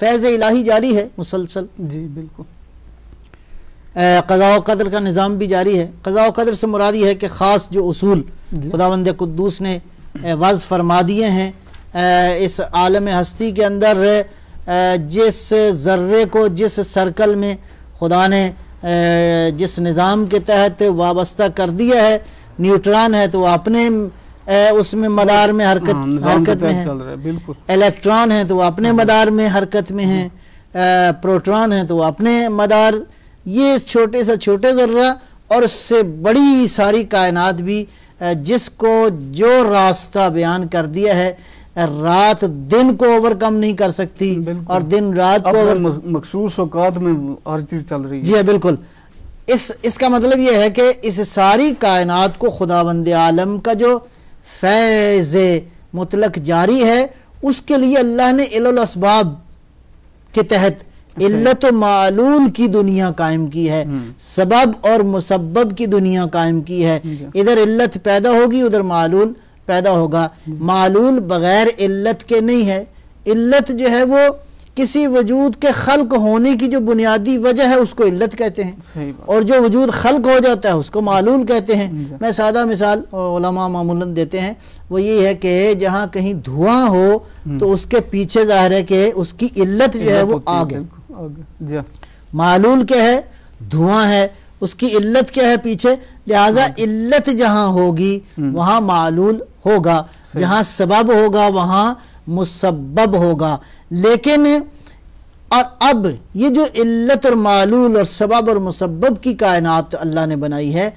फैज़ इलाही जारी है मुसलसल जी बिल्कुल कज़ा कदर का निज़ाम भी जारी है कज़ा कदर से मुरादी है कि ख़ास जो असूल खुदावंद कुद्दूस ने वज़ फरमा दिए हैं इस आलम हस्ती के अंदर जिस ज़र्रे को जिस सर्कल में खुदा ने जिस निज़ाम के तहत वाबस्ता कर दिया है न्यूट्रॉन है तो अपने उसमें मदार में हरकत हाँ, हरकत में है बिल्कुल इलेक्ट्रॉन है तो अपने हाँ। मदार में हरकत में है प्रोटॉन है तो अपने मदार ये छोटे से छोटे ज़र्रा और उससे बड़ी सारी कायनात भी जिसको जो रास्ता बयान कर दिया है रात दिन को ओवरकम नहीं कर सकती और दिन रात को ओवर मखसूस औकात में हर चीज़ चल रही है जी हाँ, बिल्कुल इस इसका मतलब यह है कि इस सारी कायनात को खुदाबंद आलम का जो फैज़ मुतलक जारी है उसके लिए अल्लाह ने इलसबाब के तहत इल्लत मालूल की दुनिया कायम की है हम्म। सबब और मुसब्बब की दुनिया कायम की है इधर इल्लत पैदा होगी उधर मालूल पैदा होगा मालूल बगैर इल्लत के नहीं है इल्लत जो है वो किसी वजूद के खल्क होने की जो बुनियादी वजह है उसको इल्लत कहते हैं और जो वजूद खल्क हो जाता है उसको मालूल कहते हैं मैं सादा मिसाल मामूलन देते हैं वो ये है कि जहाँ कहीं धुआं हो हम्म। तो उसके पीछे जाहिर है कि उसकी इल्लत जो है वो आग है मालूल क्या है धुआं है उसकी इल्लत क्या है पीछे लिहाजा हाँ। इल्लत जहाँ होगी हम्म। वहाँ मालूल होगा जहाँ सबब होगा वहाँ मुसब होगा लेकिन और अब ये जो इल्लत और मालूल और सबब और मुसबब की कायनात अल्लाह ने बनाई है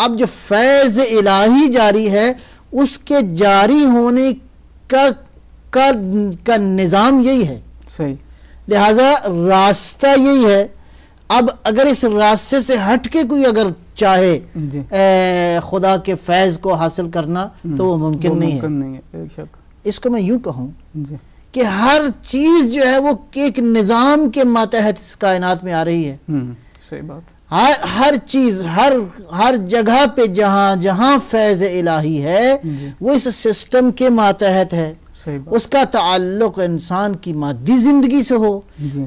अब जो फैज़ इलाही जारी है उसके जारी होने का का, का निज़ाम यही है सही लिहाजा रास्ता यही है अब अगर इस रास्ते से हट के कोई अगर चाहे ए, खुदा के फैज़ को हासिल करना हम्म। तो वो मुमकिन नहीं, नहीं है, नहीं है इसको मैं यूं कहूं कि हर चीज जो है वो एक निज़ाम के मातहत इस कायनात में आ रही है हम्म, सही बात हर हर चीज हर हर जगह पे जहां जहां फैज इलाही है वो इस सिस्टम के मातहत है उसका ताल्लुक इंसान की मादी जिंदगी से हो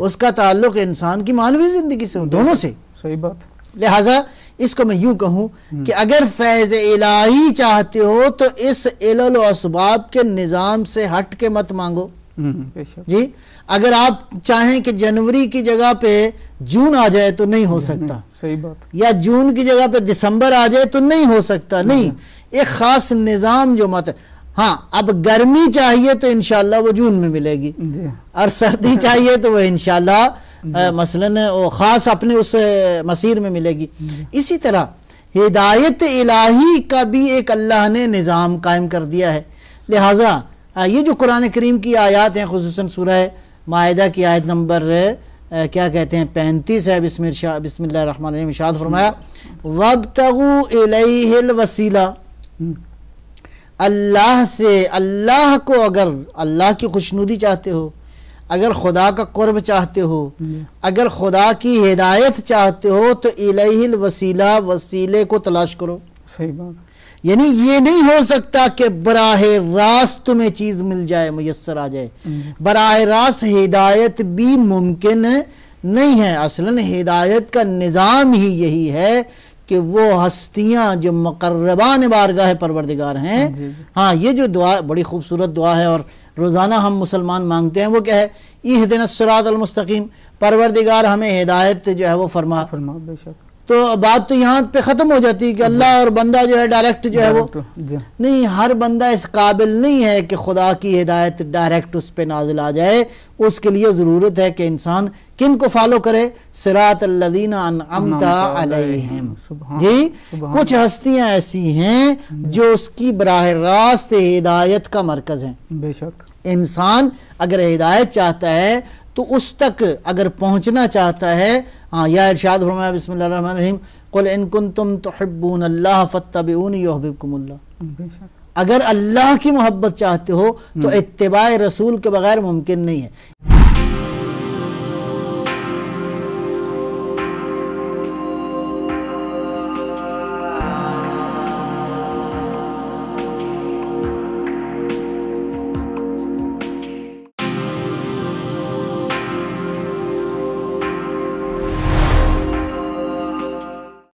उसका ताल्लुक इंसान की मानवीय जिंदगी से हो दोनों से सही बात लिहाजा इसको मैं यूं कहूं कि अगर फैज इलाही चाहते हो तो इस एलबाब के निज़ाम से हट के मत मांगो हम्म, हम्म, जी अगर आप चाहें कि जनवरी की जगह पे जून आ जाए तो नहीं हो सकता सही बात या जून की जगह पे दिसंबर आ जाए तो नहीं हो सकता हाँ, नहीं, नहीं। हाँ। एक खास निज़ाम जो मत हाँ अब गर्मी चाहिए तो इनशाला वो जून में मिलेगी और सर्दी चाहिए तो वह इनशाला मसलन ख़ास अपने उस मसीर में मिलेगी इसी तरह हिदायत इलाही का भी एक अल्लाह ने निज़ाम कायम कर दिया है लिहाजा ये जो कुरान करीम की आयात हैं खसूस सूरह माहिदा की आयत नंबर क्या कहते हैं पैंतीस है बिस्मिल बसमिल्लर शाद फरमाया वब तगु वसीला हम्म। अल्लाह से अल्लाह को अगर अल्लाह की खुशनुदी चाहते हो अगर खुदा का कुर्ब चाहते हो हम्म। अगर खुदा की हिदायत चाहते हो तो इलाहिल वसीला वसीले को तलाश करो सही बात यानी ये नहीं हो सकता कि बराह रास्त तुम्हें चीज़ मिल जाए मैसर आ जाए हम्म। बराह रास्त हिदायत भी मुमकिन नहीं है असलन हिदायत का निज़ाम ही यही है कि वो हस्तियां जो ने बारगाह परवरदिगार हैं हाँ ये जो दुआ बड़ी खूबसूरत दुआ है और रोज़ाना हम मुसलमान मांगते हैं वो क्या है ईह दिन सरातमस्तकीम परवरदिगार हमें हिदायत जो है वो फरमा फरमा बेशक तो बात तो यहाँ पे ख़त्म हो जाती है कि अल्लाह और बंदा जो है डायरेक्ट जो है वो नहीं हर बंदा इस काबिल नहीं है कि खुदा की हिदायत डायरेक्ट उस पर नाजिल आ जाए उसके लिए ज़रूरत है कि इंसान किन को फॉलो करे सरातना जी कुछ हस्तियाँ ऐसी हैं जो उसकी बरह रास्त हिदायत का मरकज़ हैं बेशक इंसान अगर हिदायत चाहता है तो उस तक अगर पहुँचना चाहता है हाँ यह इर्शाद फरमाया बसमीम कुल इनकुन तुम तो हब्बून अल्लाह फ़तबून यहबिबकुमल्ला अगर अल्लाह की मोहब्बत चाहते हो तो हम्म। इतबा रसूल के बगैर मुमकिन नहीं है